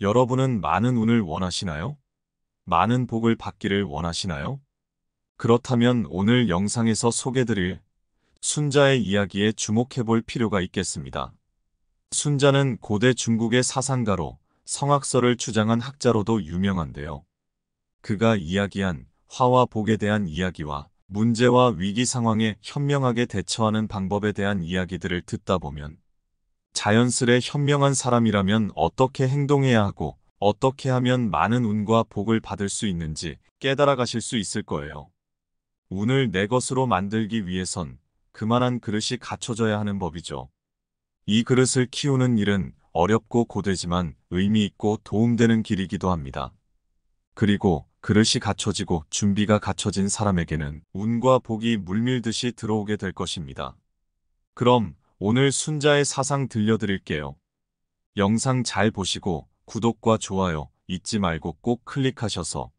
여러분은 많은 운을 원하시나요? 많은 복을 받기를 원하시나요? 그렇다면 오늘 영상에서 소개드릴 순자의 이야기에 주목해 볼 필요가 있겠습니다. 순자는 고대 중국의 사상가로 성악서를주장한 학자로도 유명한데요. 그가 이야기한 화와 복에 대한 이야기와 문제와 위기 상황에 현명하게 대처하는 방법에 대한 이야기들을 듣다 보면 자연스레 현명한 사람이라면 어떻게 행동해야 하고 어떻게 하면 많은 운과 복을 받을 수 있는지 깨달아 가실 수 있을 거예요. 운을 내 것으로 만들기 위해선 그만한 그릇이 갖춰져야 하는 법이죠. 이 그릇을 키우는 일은 어렵고 고되지만 의미 있고 도움되는 길이기도 합니다. 그리고 그릇이 갖춰지고 준비가 갖춰진 사람에게는 운과 복이 물밀듯이 들어오게 될 것입니다. 그럼 오늘 순자의 사상 들려드릴게요. 영상 잘 보시고 구독과 좋아요 잊지 말고 꼭 클릭하셔서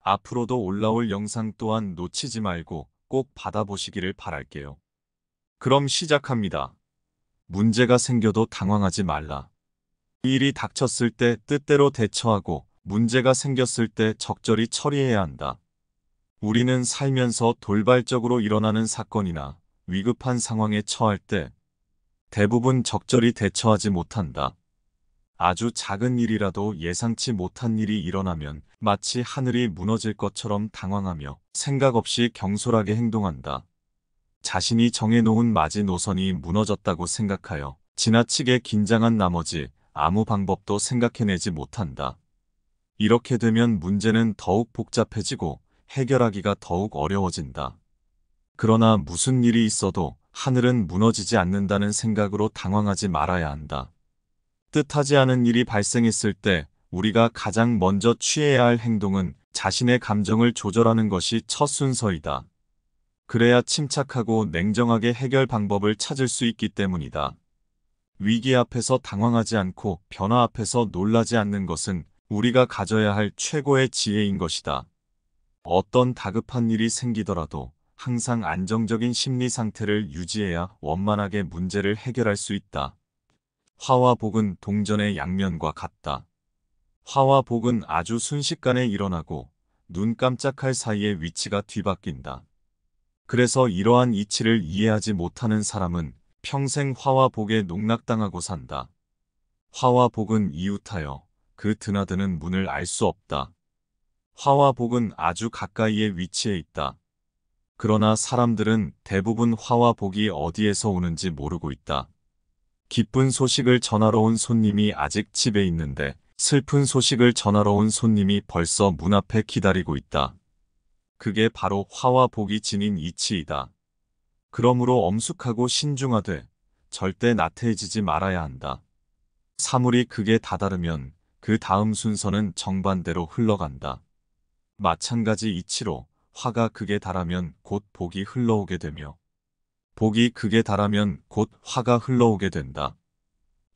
앞으로도 올라올 영상 또한 놓치지 말고 꼭 받아보시기를 바랄게요. 그럼 시작합니다. 문제가 생겨도 당황하지 말라. 일이 닥쳤을 때 뜻대로 대처하고 문제가 생겼을 때 적절히 처리해야 한다. 우리는 살면서 돌발적으로 일어나는 사건이나 위급한 상황에 처할 때 대부분 적절히 대처하지 못한다. 아주 작은 일이라도 예상치 못한 일이 일어나면 마치 하늘이 무너질 것처럼 당황하며 생각 없이 경솔하게 행동한다. 자신이 정해놓은 마지노선이 무너졌다고 생각하여 지나치게 긴장한 나머지 아무 방법도 생각해내지 못한다. 이렇게 되면 문제는 더욱 복잡해지고 해결하기가 더욱 어려워진다. 그러나 무슨 일이 있어도 하늘은 무너지지 않는다는 생각으로 당황하지 말아야 한다. 뜻하지 않은 일이 발생했을 때 우리가 가장 먼저 취해야 할 행동은 자신의 감정을 조절하는 것이 첫 순서이다. 그래야 침착하고 냉정하게 해결 방법을 찾을 수 있기 때문이다. 위기 앞에서 당황하지 않고 변화 앞에서 놀라지 않는 것은 우리가 가져야 할 최고의 지혜인 것이다. 어떤 다급한 일이 생기더라도 항상 안정적인 심리 상태를 유지해야 원만하게 문제를 해결할 수 있다. 화와 복은 동전의 양면과 같다. 화와 복은 아주 순식간에 일어나고 눈 깜짝할 사이에 위치가 뒤바뀐다. 그래서 이러한 이치를 이해하지 못하는 사람은 평생 화와 복에 농락당하고 산다. 화와 복은 이웃하여 그 드나드는 문을 알 수 없다. 화와 복은 아주 가까이에 위치해 있다. 그러나 사람들은 대부분 화와 복이 어디에서 오는지 모르고 있다. 기쁜 소식을 전하러 온 손님이 아직 집에 있는데 슬픈 소식을 전하러 온 손님이 벌써 문 앞에 기다리고 있다. 그게 바로 화와 복이 지닌 이치이다. 그러므로 엄숙하고 신중하되 절대 나태해지지 말아야 한다. 사물이 그게 다다르면 그 다음 순서는 정반대로 흘러간다. 마찬가지 이치로 화가 극에 달하면 곧 복이 흘러오게 되며 복이 극에 달하면 곧 화가 흘러오게 된다.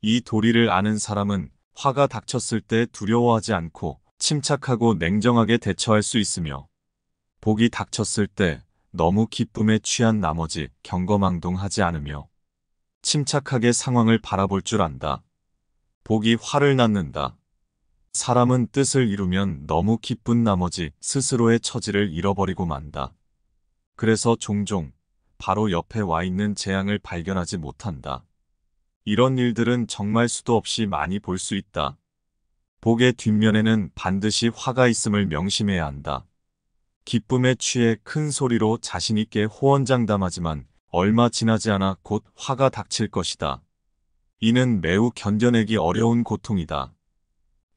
이 도리를 아는 사람은 화가 닥쳤을 때 두려워하지 않고 침착하고 냉정하게 대처할 수 있으며 복이 닥쳤을 때 너무 기쁨에 취한 나머지 경거망동하지 않으며 침착하게 상황을 바라볼 줄 안다. 복이 화를 낳는다. 사람은 뜻을 이루면 너무 기쁜 나머지 스스로의 처지를 잃어버리고 만다. 그래서 종종 바로 옆에 와 있는 재앙을 발견하지 못한다. 이런 일들은 정말 수도 없이 많이 볼 수 있다. 복의 뒷면에는 반드시 화가 있음을 명심해야 한다. 기쁨에 취해 큰 소리로 자신있게 호언장담하지만 얼마 지나지 않아 곧 화가 닥칠 것이다. 이는 매우 견뎌내기 어려운 고통이다.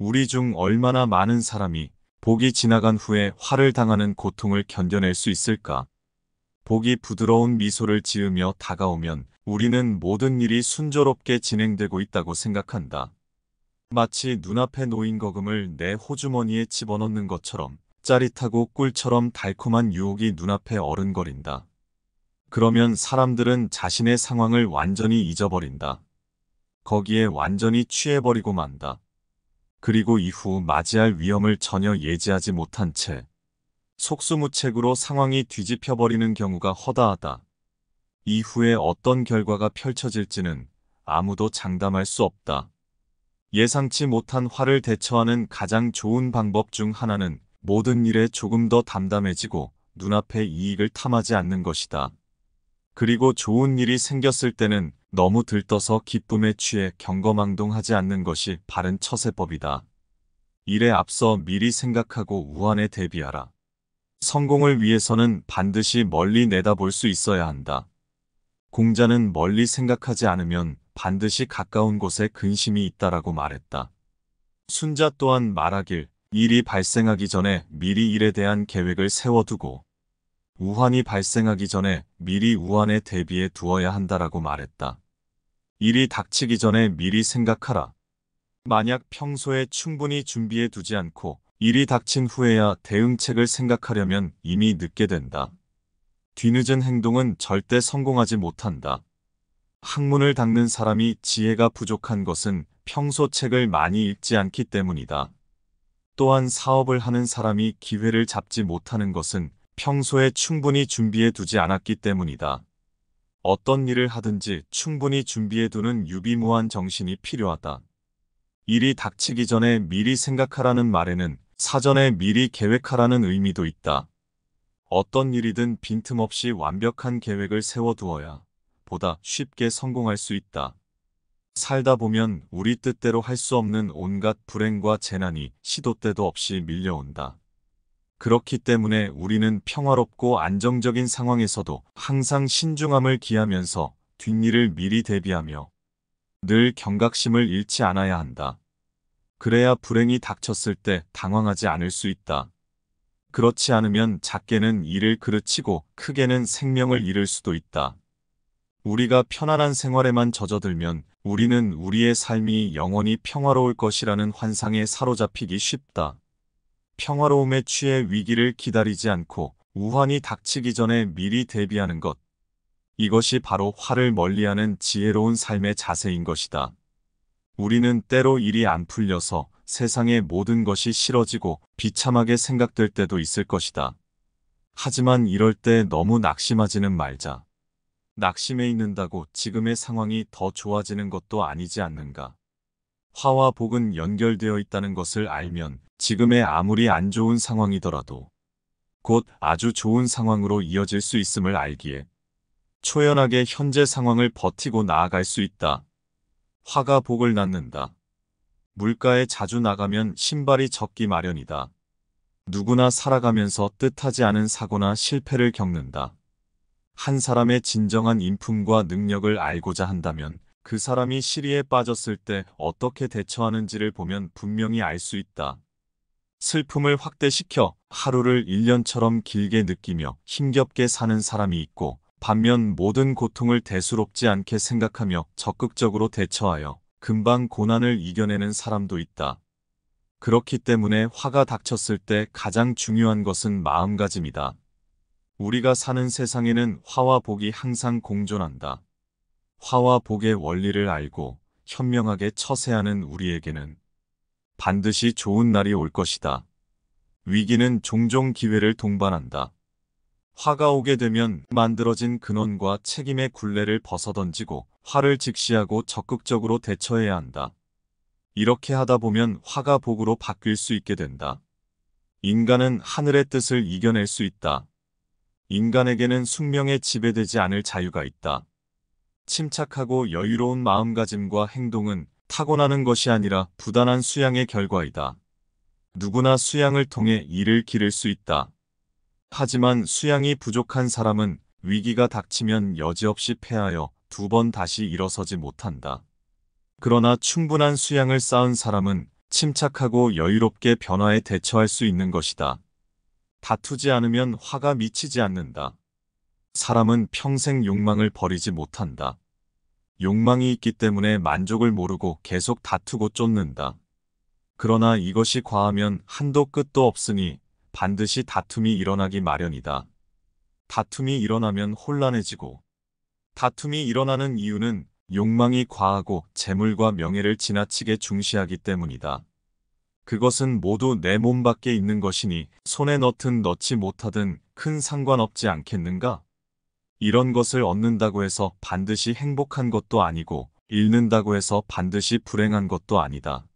우리 중 얼마나 많은 사람이 복이 지나간 후에 화를 당하는 고통을 견뎌낼 수 있을까? 복이 부드러운 미소를 지으며 다가오면 우리는 모든 일이 순조롭게 진행되고 있다고 생각한다. 마치 눈앞에 놓인 거금을 내 호주머니에 집어넣는 것처럼 짜릿하고 꿀처럼 달콤한 유혹이 눈앞에 어른거린다. 그러면 사람들은 자신의 상황을 완전히 잊어버린다. 거기에 완전히 취해버리고 만다. 그리고 이후 맞이할 위험을 전혀 예지하지 못한 채 속수무책으로 상황이 뒤집혀버리는 경우가 허다하다. 이후에 어떤 결과가 펼쳐질지는 아무도 장담할 수 없다. 예상치 못한 화를 대처하는 가장 좋은 방법 중 하나는 모든 일에 조금 더 담담해지고 눈앞의 이익을 탐하지 않는 것이다. 그리고 좋은 일이 생겼을 때는 너무 들떠서 기쁨에 취해 경거망동하지 않는 것이 바른 처세법이다. 일에 앞서 미리 생각하고 우한에 대비하라. 성공을 위해서는 반드시 멀리 내다볼 수 있어야 한다. 공자는 멀리 생각하지 않으면 반드시 가까운 곳에 근심이 있다라고 말했다. 순자 또한 말하길 일이 발생하기 전에 미리 일에 대한 계획을 세워두고 우환이 발생하기 전에 미리 우환에 대비해 두어야 한다라고 말했다. 일이 닥치기 전에 미리 생각하라. 만약 평소에 충분히 준비해 두지 않고 일이 닥친 후에야 대응책을 생각하려면 이미 늦게 된다. 뒤늦은 행동은 절대 성공하지 못한다. 학문을 닦는 사람이 지혜가 부족한 것은 평소 책을 많이 읽지 않기 때문이다. 또한 사업을 하는 사람이 기회를 잡지 못하는 것은 평소에 충분히 준비해 두지 않았기 때문이다. 어떤 일을 하든지 충분히 준비해두는 유비무한 정신이 필요하다. 일이 닥치기 전에 미리 생각하라는 말에는 사전에 미리 계획하라는 의미도 있다. 어떤 일이든 빈틈없이 완벽한 계획을 세워두어야 보다 쉽게 성공할 수 있다. 살다 보면 우리 뜻대로 할 수 없는 온갖 불행과 재난이 시도 때도 없이 밀려온다. 그렇기 때문에 우리는 평화롭고 안정적인 상황에서도 항상 신중함을 기하면서 뒷일을 미리 대비하며 늘 경각심을 잃지 않아야 한다. 그래야 불행이 닥쳤을 때 당황하지 않을 수 있다. 그렇지 않으면 작게는 일을 그르치고 크게는 생명을 잃을 수도 있다. 우리가 편안한 생활에만 젖어들면 우리는 우리의 삶이 영원히 평화로울 것이라는 환상에 사로잡히기 쉽다. 평화로움에 취해 위기를 기다리지 않고 우환이 닥치기 전에 미리 대비하는 것. 이것이 바로 화를 멀리하는 지혜로운 삶의 자세인 것이다. 우리는 때로 일이 안 풀려서 세상의 모든 것이 싫어지고 비참하게 생각될 때도 있을 것이다. 하지만 이럴 때 너무 낙심하지는 말자. 낙심해 있는다고 지금의 상황이 더 좋아지는 것도 아니지 않는가. 화와 복은 연결되어 있다는 것을 알면 지금의 아무리 안 좋은 상황이더라도 곧 아주 좋은 상황으로 이어질 수 있음을 알기에 초연하게 현재 상황을 버티고 나아갈 수 있다. 화가 복을 낳는다. 물가에 자주 나가면 신발이 적기 마련이다. 누구나 살아가면서 뜻하지 않은 사고나 실패를 겪는다. 한 사람의 진정한 인품과 능력을 알고자 한다면 그 사람이 시리에 빠졌을 때 어떻게 대처하는지를 보면 분명히 알 수 있다. 슬픔을 확대시켜 하루를 1년처럼 길게 느끼며 힘겹게 사는 사람이 있고 반면 모든 고통을 대수롭지 않게 생각하며 적극적으로 대처하여 금방 고난을 이겨내는 사람도 있다. 그렇기 때문에 화가 닥쳤을 때 가장 중요한 것은 마음가짐이다. 우리가 사는 세상에는 화와 복이 항상 공존한다. 화와 복의 원리를 알고 현명하게 처세하는 우리에게는 반드시 좋은 날이 올 것이다. 위기는 종종 기회를 동반한다. 화가 오게 되면 만들어진 근원과 책임의 굴레를 벗어던지고 화를 직시하고 적극적으로 대처해야 한다. 이렇게 하다 보면 화가 복으로 바뀔 수 있게 된다. 인간은 하늘의 뜻을 이겨낼 수 있다. 인간에게는 숙명에 지배되지 않을 자유가 있다. 침착하고 여유로운 마음가짐과 행동은 타고나는 것이 아니라 부단한 수양의 결과이다. 누구나 수양을 통해 이를 기를 수 있다. 하지만 수양이 부족한 사람은 위기가 닥치면 여지없이 패하여 두 번 다시 일어서지 못한다. 그러나 충분한 수양을 쌓은 사람은 침착하고 여유롭게 변화에 대처할 수 있는 것이다. 다투지 않으면 화가 미치지 않는다. 사람은 평생 욕망을 버리지 못한다. 욕망이 있기 때문에 만족을 모르고 계속 다투고 쫓는다. 그러나 이것이 과하면 한도 끝도 없으니 반드시 다툼이 일어나기 마련이다. 다툼이 일어나면 혼란해지고 다툼이 일어나는 이유는 욕망이 과하고 재물과 명예를 지나치게 중시하기 때문이다. 그것은 모두 내 몸 밖에 있는 것이니 손에 넣든 넣지 못하든 큰 상관없지 않겠는가? 이런 것을 얻는다고 해서 반드시 행복한 것도 아니고 잃는다고 해서 반드시 불행한 것도 아니다.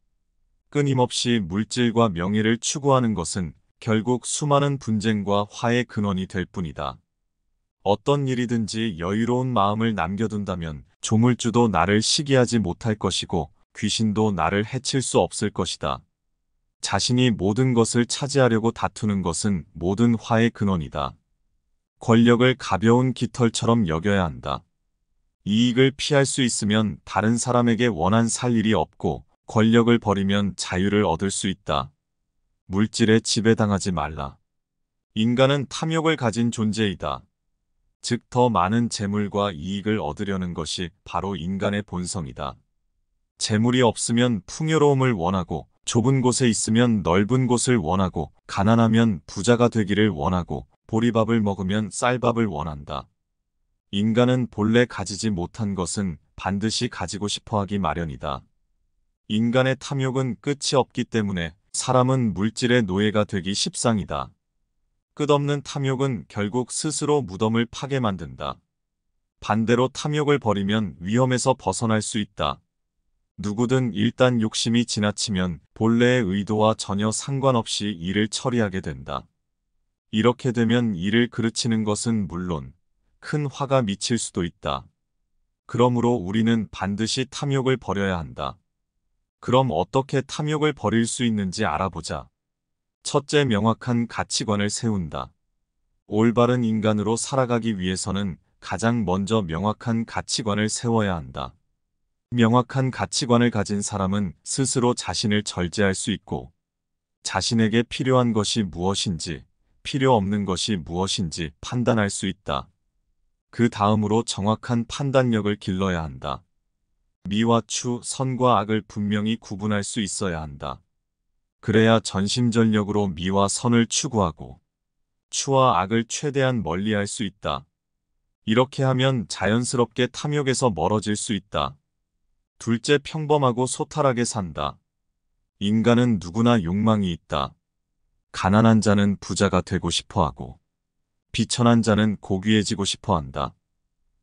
끊임없이 물질과 명예를 추구하는 것은 결국 수많은 분쟁과 화의 근원이 될 뿐이다. 어떤 일이든지 여유로운 마음을 남겨둔다면 조물주도 나를 시기하지 못할 것이고 귀신도 나를 해칠 수 없을 것이다. 자신이 모든 것을 차지하려고 다투는 것은 모든 화의 근원이다. 권력을 가벼운 깃털처럼 여겨야 한다. 이익을 피할 수 있으면 다른 사람에게 원한 살 일이 없고 권력을 버리면 자유를 얻을 수 있다. 물질에 지배당하지 말라. 인간은 탐욕을 가진 존재이다. 즉 더 많은 재물과 이익을 얻으려는 것이 바로 인간의 본성이다. 재물이 없으면 풍요로움을 원하고 좁은 곳에 있으면 넓은 곳을 원하고 가난하면 부자가 되기를 원하고 보리밥을 먹으면 쌀밥을 원한다. 인간은 본래 가지지 못한 것은 반드시 가지고 싶어 하기 마련이다. 인간의 탐욕은 끝이 없기 때문에 사람은 물질의 노예가 되기 십상이다. 끝없는 탐욕은 결국 스스로 무덤을 파게 만든다. 반대로 탐욕을 버리면 위험에서 벗어날 수 있다. 누구든 일단 욕심이 지나치면 본래의 의도와 전혀 상관없이 일을 처리하게 된다. 이렇게 되면 이를 그르치는 것은 물론 큰 화가 미칠 수도 있다. 그러므로 우리는 반드시 탐욕을 버려야 한다. 그럼 어떻게 탐욕을 버릴 수 있는지 알아보자. 첫째 명확한 가치관을 세운다. 올바른 인간으로 살아가기 위해서는 가장 먼저 명확한 가치관을 세워야 한다. 명확한 가치관을 가진 사람은 스스로 자신을 절제할 수 있고 자신에게 필요한 것이 무엇인지 필요 없는 것이 무엇인지 판단할 수 있다. 그 다음으로 정확한 판단력을 길러야 한다. 미와 추, 선과 악을 분명히 구분할 수 있어야 한다. 그래야 전심전력으로 미와 선을 추구하고 추와 악을 최대한 멀리할 수 있다. 이렇게 하면 자연스럽게 탐욕에서 멀어질 수 있다. 둘째 평범하고 소탈하게 산다. 인간은 누구나 욕망이 있다. 가난한 자는 부자가 되고 싶어하고 비천한 자는 고귀해지고 싶어한다.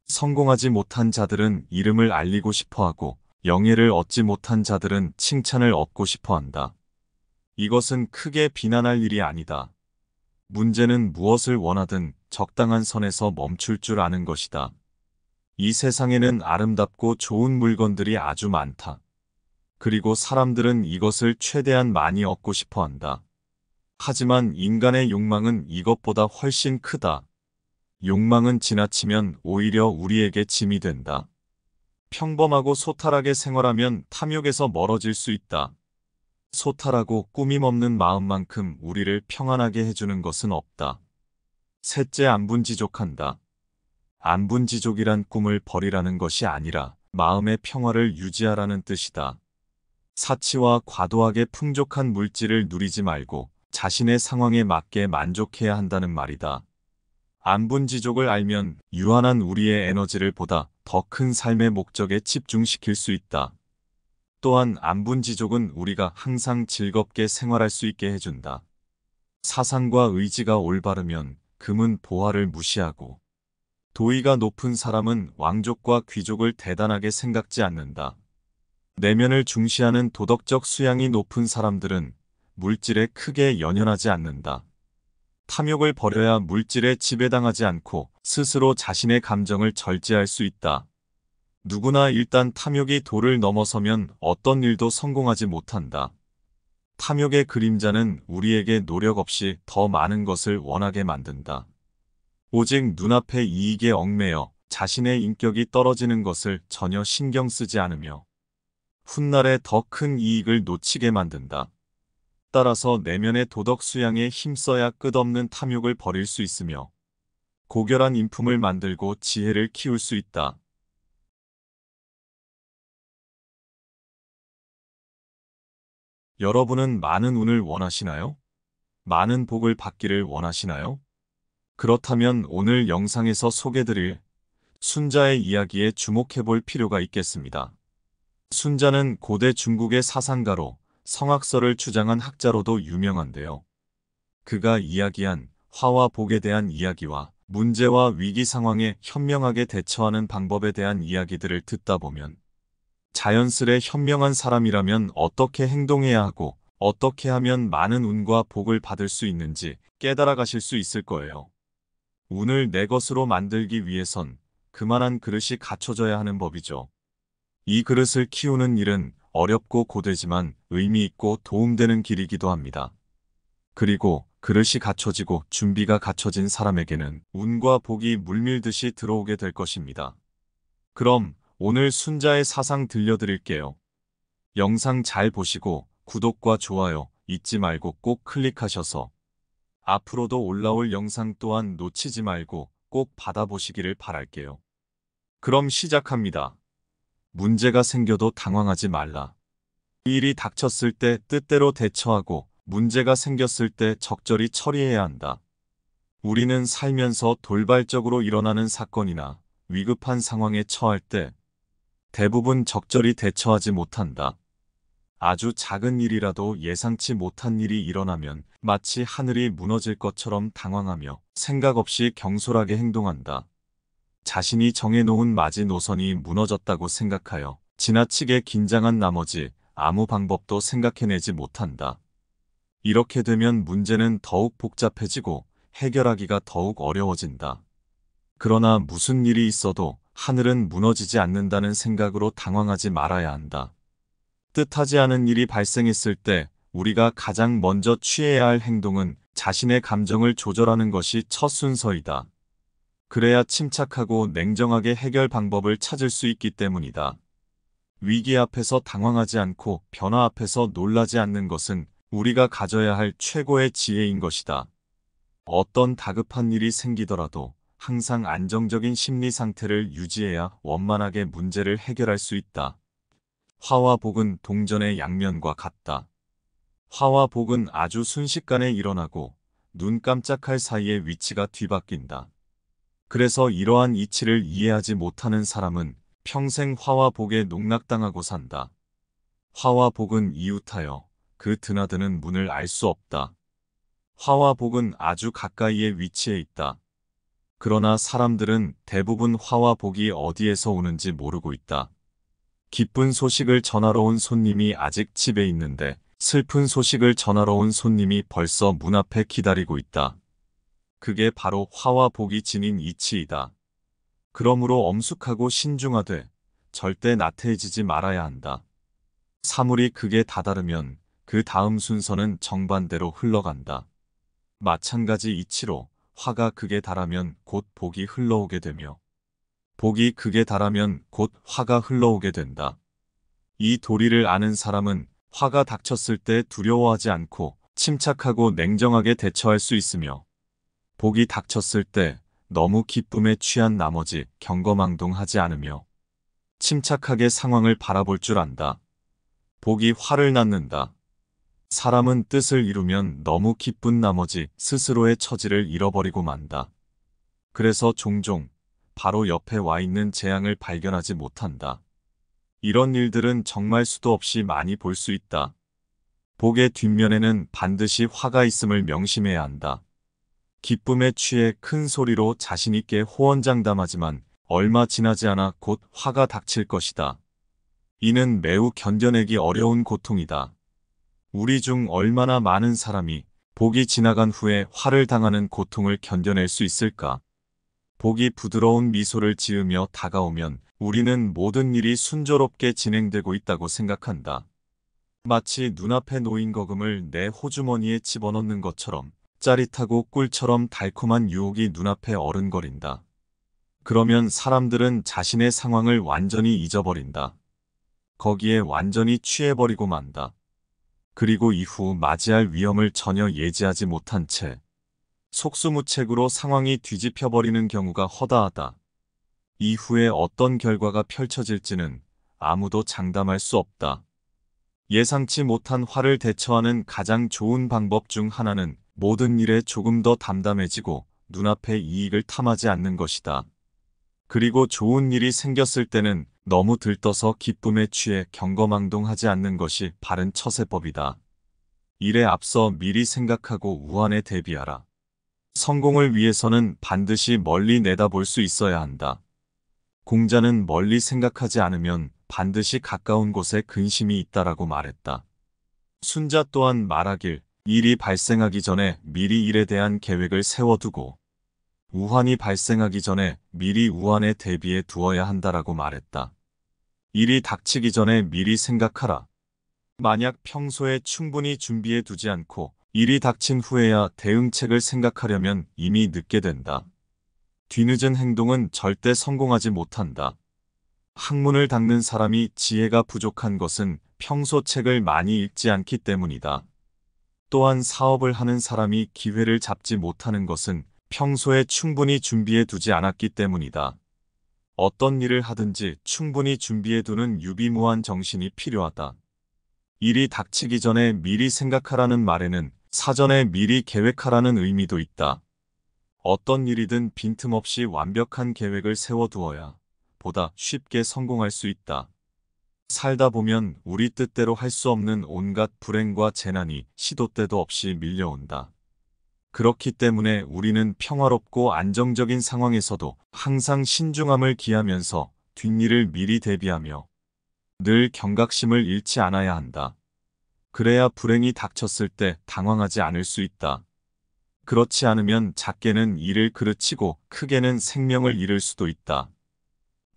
성공하지 못한 자들은 이름을 알리고 싶어하고 영예를 얻지 못한 자들은 칭찬을 얻고 싶어한다. 이것은 크게 비난할 일이 아니다. 문제는 무엇을 원하든 적당한 선에서 멈출 줄 아는 것이다. 이 세상에는 아름답고 좋은 물건들이 아주 많다. 그리고 사람들은 이것을 최대한 많이 얻고 싶어 한다. 하지만 인간의 욕망은 이것보다 훨씬 크다. 욕망은 지나치면 오히려 우리에게 짐이 된다. 평범하고 소탈하게 생활하면 탐욕에서 멀어질 수 있다. 소탈하고 꾸밈없는 마음만큼 우리를 평안하게 해주는 것은 없다. 셋째 안분지족한다. 안분지족이란 꿈을 버리라는 것이 아니라 마음의 평화를 유지하라는 뜻이다. 사치와 과도하게 풍족한 물질을 누리지 말고 자신의 상황에 맞게 만족해야 한다는 말이다. 안분지족을 알면 유한한 우리의 에너지를 보다 더 큰 삶의 목적에 집중시킬 수 있다. 또한 안분지족은 우리가 항상 즐겁게 생활할 수 있게 해준다. 사상과 의지가 올바르면 금은 보화를 무시하고 도의가 높은 사람은 왕족과 귀족을 대단하게 생각지 않는다. 내면을 중시하는 도덕적 수양이 높은 사람들은 물질에 크게 연연하지 않는다. 탐욕을 버려야 물질에 지배당하지 않고 스스로 자신의 감정을 절제할 수 있다. 누구나 일단 탐욕이 도를 넘어서면 어떤 일도 성공하지 못한다. 탐욕의 그림자는 우리에게 노력 없이 더 많은 것을 원하게 만든다. 오직 눈앞의 이익에 얽매여 자신의 인격이 떨어지는 것을 전혀 신경 쓰지 않으며 훗날에 더 큰 이익을 놓치게 만든다. 따라서 내면의 도덕 수양에 힘써야 끝없는 탐욕을 버릴 수 있으며 고결한 인품을 만들고 지혜를 키울 수 있다. 여러분은 많은 운을 원하시나요? 많은 복을 받기를 원하시나요? 그렇다면 오늘 영상에서 소개드릴 순자의 이야기에 주목해 볼 필요가 있겠습니다. 순자는 고대 중국의 사상가로 성악서를 주장한 학자로도 유명한데요. 그가 이야기한 화와 복에 대한 이야기와 문제와 위기 상황에 현명하게 대처하는 방법에 대한 이야기들을 듣다 보면 자연스레 현명한 사람이라면 어떻게 행동해야 하고 어떻게 하면 많은 운과 복을 받을 수 있는지 깨달아 가실 수 있을 거예요. 운을 내 것으로 만들기 위해선 그만한 그릇이 갖춰져야 하는 법이죠. 이 그릇을 키우는 일은 어렵고 고되지만 의미있고 도움되는 길이기도 합니다. 그리고 그릇이 갖춰지고 준비가 갖춰진 사람에게는 운과 복이 물밀듯이 들어오게 될 것입니다. 그럼 오늘 순자의 사상 들려드릴게요. 영상 잘 보시고 구독과 좋아요 잊지 말고 꼭 클릭하셔서 앞으로도 올라올 영상 또한 놓치지 말고 꼭 받아보시기를 바랄게요. 그럼 시작합니다. 문제가 생겨도 당황하지 말라. 일이 닥쳤을 때 뜻대로 대처하고 문제가 생겼을 때 적절히 처리해야 한다. 우리는 살면서 돌발적으로 일어나는 사건이나 위급한 상황에 처할 때 대부분 적절히 대처하지 못한다. 아주 작은 일이라도 예상치 못한 일이 일어나면 마치 하늘이 무너질 것처럼 당황하며 생각 없이 경솔하게 행동한다. 자신이 정해놓은 마지노선이 무너졌다고 생각하여 지나치게 긴장한 나머지 아무 방법도 생각해내지 못한다. 이렇게 되면 문제는 더욱 복잡해지고 해결하기가 더욱 어려워진다. 그러나 무슨 일이 있어도 하늘은 무너지지 않는다는 생각으로 당황하지 말아야 한다. 뜻하지 않은 일이 발생했을 때 우리가 가장 먼저 취해야 할 행동은 자신의 감정을 조절하는 것이 첫 순서이다. 그래야 침착하고 냉정하게 해결 방법을 찾을 수 있기 때문이다. 위기 앞에서 당황하지 않고 변화 앞에서 놀라지 않는 것은 우리가 가져야 할 최고의 지혜인 것이다. 어떤 다급한 일이 생기더라도 항상 안정적인 심리 상태를 유지해야 원만하게 문제를 해결할 수 있다. 화와 복은 동전의 양면과 같다. 화와 복은 아주 순식간에 일어나고 눈 깜짝할 사이에 위치가 뒤바뀐다. 그래서 이러한 이치를 이해하지 못하는 사람은 평생 화와 복에 농락당하고 산다. 화와 복은 이웃하여 그 드나드는 문을 알 수 없다. 화와 복은 아주 가까이에 위치해 있다. 그러나 사람들은 대부분 화와 복이 어디에서 오는지 모르고 있다. 기쁜 소식을 전하러 온 손님이 아직 집에 있는데 슬픈 소식을 전하러 온 손님이 벌써 문 앞에 기다리고 있다. 그게 바로 화와 복이 지닌 이치이다. 그러므로 엄숙하고 신중하되 절대 나태해지지 말아야 한다. 사물이 그게 다다르면 그 다음 순서는 정반대로 흘러간다. 마찬가지 이치로 화가 그게 달하면 곧 복이 흘러오게 되며 복이 그게 달하면 곧 화가 흘러오게 된다. 이 도리를 아는 사람은 화가 닥쳤을 때 두려워하지 않고 침착하고 냉정하게 대처할 수 있으며 복이 닥쳤을 때 너무 기쁨에 취한 나머지 경거망동하지 않으며 침착하게 상황을 바라볼 줄 안다. 복이 화를 낳는다. 사람은 뜻을 이루면 너무 기쁜 나머지 스스로의 처지를 잃어버리고 만다. 그래서 종종 바로 옆에 와 있는 재앙을 발견하지 못한다. 이런 일들은 정말 수도 없이 많이 볼 수 있다. 복의 뒷면에는 반드시 화가 있음을 명심해야 한다. 기쁨에 취해 큰 소리로 자신있게 호언장담하지만 얼마 지나지 않아 곧 화가 닥칠 것이다. 이는 매우 견뎌내기 어려운 고통이다. 우리 중 얼마나 많은 사람이 복이 지나간 후에 화를 당하는 고통을 견뎌낼 수 있을까? 복이 부드러운 미소를 지으며 다가오면 우리는 모든 일이 순조롭게 진행되고 있다고 생각한다. 마치 눈앞에 놓인 거금을 내 호주머니에 집어넣는 것처럼 짜릿하고 꿀처럼 달콤한 유혹이 눈앞에 어른거린다. 그러면 사람들은 자신의 상황을 완전히 잊어버린다. 거기에 완전히 취해버리고 만다. 그리고 이후 맞이할 위험을 전혀 예지하지 못한 채 속수무책으로 상황이 뒤집혀버리는 경우가 허다하다. 이후에 어떤 결과가 펼쳐질지는 아무도 장담할 수 없다. 예상치 못한 화를 대처하는 가장 좋은 방법 중 하나는 모든 일에 조금 더 담담해지고 눈앞의 이익을 탐하지 않는 것이다. 그리고 좋은 일이 생겼을 때는 너무 들떠서 기쁨에 취해 경거망동하지 않는 것이 바른 처세법이다. 일에 앞서 미리 생각하고 우한에 대비하라. 성공을 위해서는 반드시 멀리 내다볼 수 있어야 한다. 공자는 멀리 생각하지 않으면 반드시 가까운 곳에 근심이 있다라고 말했다. 순자 또한 말하길 일이 발생하기 전에 미리 일에 대한 계획을 세워두고 우환이 발생하기 전에 미리 우환에 대비해 두어야 한다라고 말했다. 일이 닥치기 전에 미리 생각하라. 만약 평소에 충분히 준비해 두지 않고 일이 닥친 후에야 대응책을 생각하려면 이미 늦게 된다. 뒤늦은 행동은 절대 성공하지 못한다. 학문을 닦는 사람이 지혜가 부족한 것은 평소 책을 많이 읽지 않기 때문이다. 또한 사업을 하는 사람이 기회를 잡지 못하는 것은 평소에 충분히 준비해 두지 않았기 때문이다. 어떤 일을 하든지 충분히 준비해 두는 유비무한 정신이 필요하다. 일이 닥치기 전에 미리 생각하라는 말에는 사전에 미리 계획하라는 의미도 있다. 어떤 일이든 빈틈없이 완벽한 계획을 세워두어야 보다 쉽게 성공할 수 있다. 살다 보면 우리 뜻대로 할 수 없는 온갖 불행과 재난이 시도 때도 없이 밀려온다. 그렇기 때문에 우리는 평화롭고 안정적인 상황에서도 항상 신중함을 기하면서 뒷일을 미리 대비하며 늘 경각심을 잃지 않아야 한다. 그래야 불행이 닥쳤을 때 당황하지 않을 수 있다. 그렇지 않으면 작게는 일을 그르치고 크게는 생명을 잃을 수도 있다.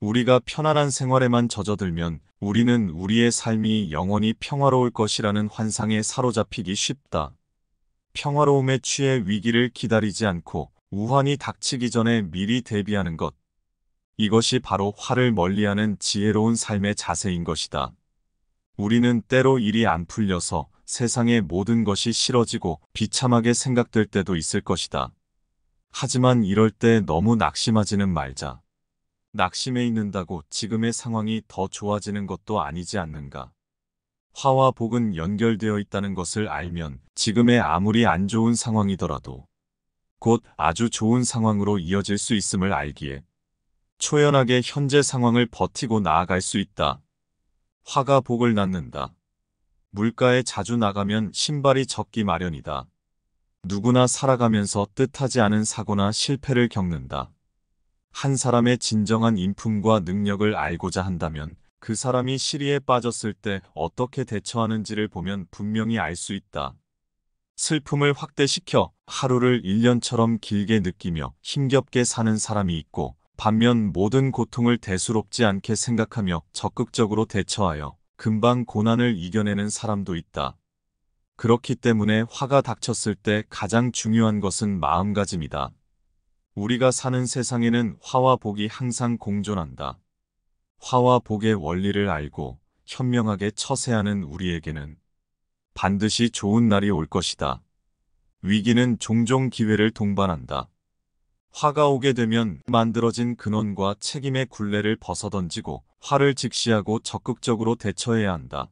우리가 편안한 생활에만 젖어들면 우리는 우리의 삶이 영원히 평화로울 것이라는 환상에 사로잡히기 쉽다. 평화로움에 취해 위기를 기다리지 않고 우환이 닥치기 전에 미리 대비하는 것. 이것이 바로 화를 멀리하는 지혜로운 삶의 자세인 것이다. 우리는 때로 일이 안 풀려서 세상의 모든 것이 싫어지고 비참하게 생각될 때도 있을 것이다. 하지만 이럴 때 너무 낙심하지는 말자. 낙심해 있는다고 지금의 상황이 더 좋아지는 것도 아니지 않는가. 화와 복은 연결되어 있다는 것을 알면 지금의 아무리 안 좋은 상황이더라도 곧 아주 좋은 상황으로 이어질 수 있음을 알기에 초연하게 현재 상황을 버티고 나아갈 수 있다. 화가 복을 낳는다. 물가에 자주 나가면 신발이 적기 마련이다. 누구나 살아가면서 뜻하지 않은 사고나 실패를 겪는다. 한 사람의 진정한 인품과 능력을 알고자 한다면 그 사람이 시리에 빠졌을 때 어떻게 대처하는지를 보면 분명히 알 수 있다. 슬픔을 확대시켜 하루를 1년처럼 길게 느끼며 힘겹게 사는 사람이 있고 반면 모든 고통을 대수롭지 않게 생각하며 적극적으로 대처하여 금방 고난을 이겨내는 사람도 있다. 그렇기 때문에 화가 닥쳤을 때 가장 중요한 것은 마음가짐이다. 우리가 사는 세상에는 화와 복이 항상 공존한다. 화와 복의 원리를 알고 현명하게 처세하는 우리에게는 반드시 좋은 날이 올 것이다. 위기는 종종 기회를 동반한다. 화가 오게 되면 만들어진 근원과 책임의 굴레를 벗어던지고 화를 직시하고 적극적으로 대처해야 한다.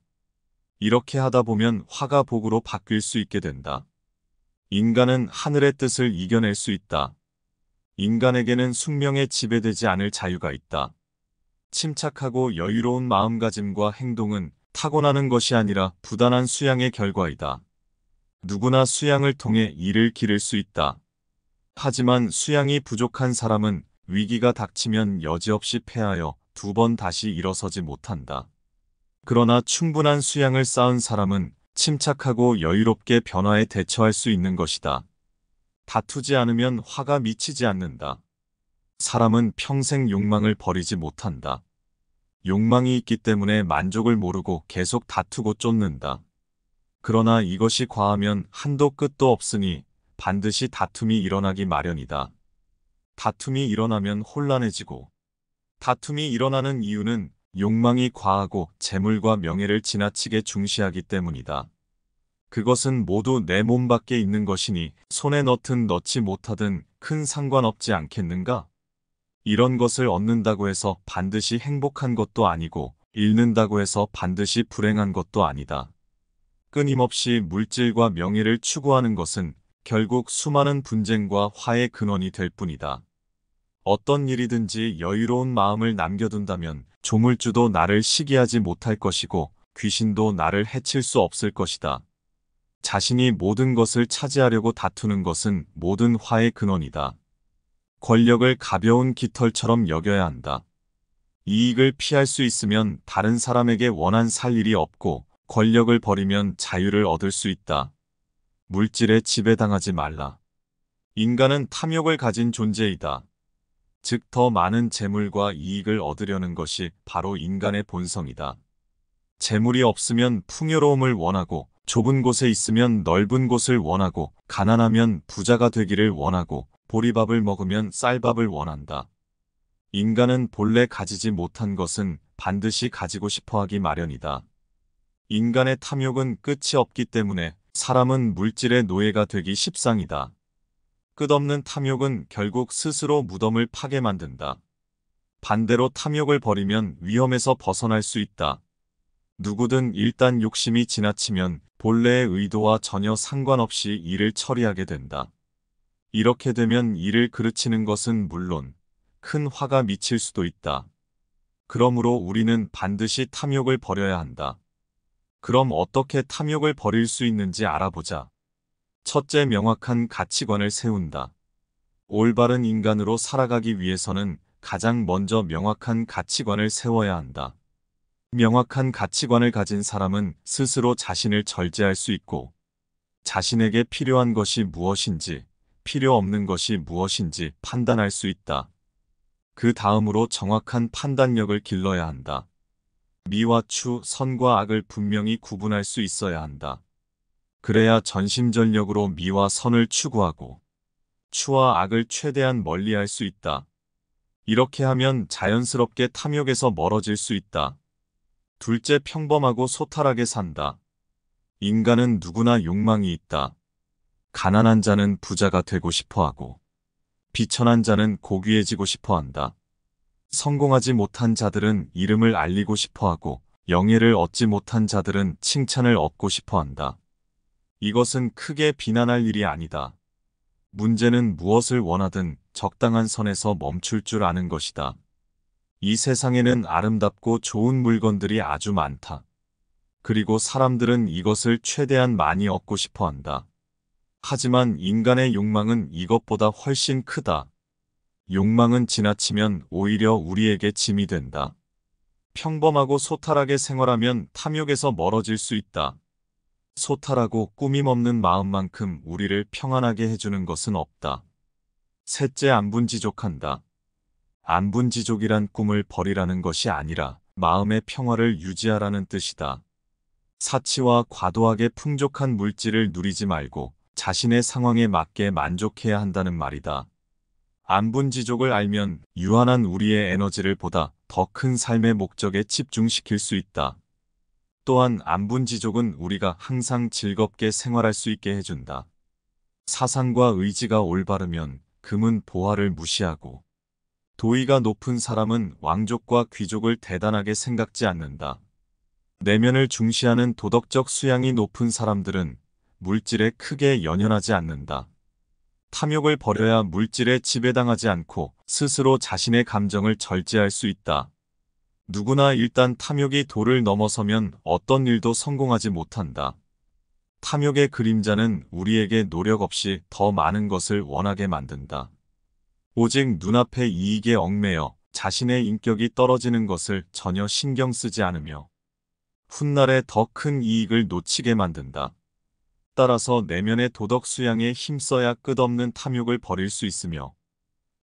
이렇게 하다 보면 화가 복으로 바뀔 수 있게 된다. 인간은 하늘의 뜻을 이겨낼 수 있다. 인간에게는 숙명에 지배되지 않을 자유가 있다. 침착하고 여유로운 마음가짐과 행동은 타고나는 것이 아니라 부단한 수양의 결과이다. 누구나 수양을 통해 이를 기를 수 있다. 하지만 수양이 부족한 사람은 위기가 닥치면 여지없이 패하여 두 번 다시 일어서지 못한다. 그러나 충분한 수양을 쌓은 사람은 침착하고 여유롭게 변화에 대처할 수 있는 것이다. 다투지 않으면 화가 미치지 않는다. 사람은 평생 욕망을 버리지 못한다. 욕망이 있기 때문에 만족을 모르고 계속 다투고 쫓는다. 그러나 이것이 과하면 한도 끝도 없으니 반드시 다툼이 일어나기 마련이다. 다툼이 일어나면 혼란해지고 다툼이 일어나는 이유는 욕망이 과하고 재물과 명예를 지나치게 중시하기 때문이다. 그것은 모두 내 몸 밖에 있는 것이니 손에 넣든 넣지 못하든 큰 상관없지 않겠는가? 이런 것을 얻는다고 해서 반드시 행복한 것도 아니고 잃는다고 해서 반드시 불행한 것도 아니다. 끊임없이 물질과 명예를 추구하는 것은 결국 수많은 분쟁과 화의 근원이 될 뿐이다. 어떤 일이든지 여유로운 마음을 남겨둔다면 조물주도 나를 시기하지 못할 것이고 귀신도 나를 해칠 수 없을 것이다. 자신이 모든 것을 차지하려고 다투는 것은 모든 화의 근원이다. 권력을 가벼운 깃털처럼 여겨야 한다. 이익을 피할 수 있으면 다른 사람에게 원한 살 일이 없고 권력을 버리면 자유를 얻을 수 있다. 물질에 지배당하지 말라. 인간은 탐욕을 가진 존재이다. 즉 더 많은 재물과 이익을 얻으려는 것이 바로 인간의 본성이다. 재물이 없으면 풍요로움을 원하고 좁은 곳에 있으면 넓은 곳을 원하고 가난하면 부자가 되기를 원하고 보리밥을 먹으면 쌀밥을 원한다. 인간은 본래 가지지 못한 것은 반드시 가지고 싶어 하기 마련이다. 인간의 탐욕은 끝이 없기 때문에 사람은 물질의 노예가 되기 십상이다. 끝없는 탐욕은 결국 스스로 무덤을 파게 만든다. 반대로 탐욕을 버리면 위험에서 벗어날 수 있다. 누구든 일단 욕심이 지나치면 본래의 의도와 전혀 상관없이 일을 처리하게 된다. 이렇게 되면 일을 그르치는 것은 물론 큰 화가 미칠 수도 있다. 그러므로 우리는 반드시 탐욕을 버려야 한다. 그럼 어떻게 탐욕을 버릴 수 있는지 알아보자. 첫째 명확한 가치관을 세운다. 올바른 인간으로 살아가기 위해서는 가장 먼저 명확한 가치관을 세워야 한다. 명확한 가치관을 가진 사람은 스스로 자신을 절제할 수 있고 자신에게 필요한 것이 무엇인지 필요 없는 것이 무엇인지 판단할 수 있다. 그 다음으로 정확한 판단력을 길러야 한다. 미와 추, 선과 악을 분명히 구분할 수 있어야 한다. 그래야 전심전력으로 미와 선을 추구하고 추와 악을 최대한 멀리할 수 있다. 이렇게 하면 자연스럽게 탐욕에서 멀어질 수 있다. 둘째 평범하고 소탈하게 산다. 인간은 누구나 욕망이 있다. 가난한 자는 부자가 되고 싶어하고 비천한 자는 고귀해지고 싶어한다. 성공하지 못한 자들은 이름을 알리고 싶어하고 영예를 얻지 못한 자들은 칭찬을 얻고 싶어한다. 이것은 크게 비난할 일이 아니다. 문제는 무엇을 원하든 적당한 선에서 멈출 줄 아는 것이다. 이 세상에는 아름답고 좋은 물건들이 아주 많다. 그리고 사람들은 이것을 최대한 많이 얻고 싶어 한다. 하지만 인간의 욕망은 이것보다 훨씬 크다. 욕망은 지나치면 오히려 우리에게 짐이 된다. 평범하고 소탈하게 생활하면 탐욕에서 멀어질 수 있다. 소탈하고 꾸밈 없는 마음만큼 우리를 평안하게 해주는 것은 없다. 셋째 안분지족한다. 안분지족이란 꿈을 버리라는 것이 아니라 마음의 평화를 유지하라는 뜻이다. 사치와 과도하게 풍족한 물질을 누리지 말고 자신의 상황에 맞게 만족해야 한다는 말이다. 안분지족을 알면 유한한 우리의 에너지를 보다 더 큰 삶의 목적에 집중시킬 수 있다. 또한 안분지족은 우리가 항상 즐겁게 생활할 수 있게 해준다. 사상과 의지가 올바르면 금은 보화를 무시하고 도의가 높은 사람은 왕족과 귀족을 대단하게 생각지 않는다. 내면을 중시하는 도덕적 수양이 높은 사람들은 물질에 크게 연연하지 않는다. 탐욕을 버려야 물질에 지배당하지 않고 스스로 자신의 감정을 절제할 수 있다. 누구나 일단 탐욕이 도를 넘어서면 어떤 일도 성공하지 못한다. 탐욕의 그림자는 우리에게 노력 없이 더 많은 것을 원하게 만든다. 오직 눈앞의 이익에 얽매여 자신의 인격이 떨어지는 것을 전혀 신경 쓰지 않으며 훗날에 더 큰 이익을 놓치게 만든다. 따라서 내면의 도덕 수양에 힘써야 끝없는 탐욕을 버릴 수 있으며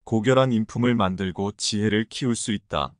고결한 인품을 만들고 지혜를 키울 수 있다.